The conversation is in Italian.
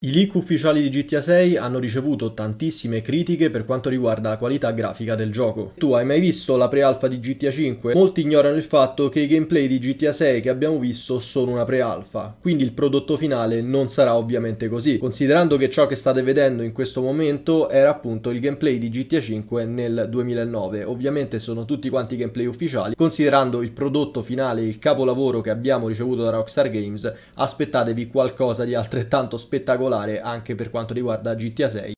I leak ufficiali di GTA 6 hanno ricevuto tantissime critiche per quanto riguarda la qualità grafica del gioco. Tu hai mai visto la pre-alpha di GTA 5? Molti ignorano il fatto che i gameplay di GTA 6 che abbiamo visto sono una pre-alpha, quindi il prodotto finale non sarà ovviamente così, considerando che ciò che state vedendo in questo momento era appunto il gameplay di GTA 5 nel 2009. Ovviamente sono tutti quanti gameplay ufficiali, considerando il prodotto finale, il capolavoro che abbiamo ricevuto da Rockstar Games, aspettatevi qualcosa di altrettanto spettacolare spettacolare anche per quanto riguarda GTA 6.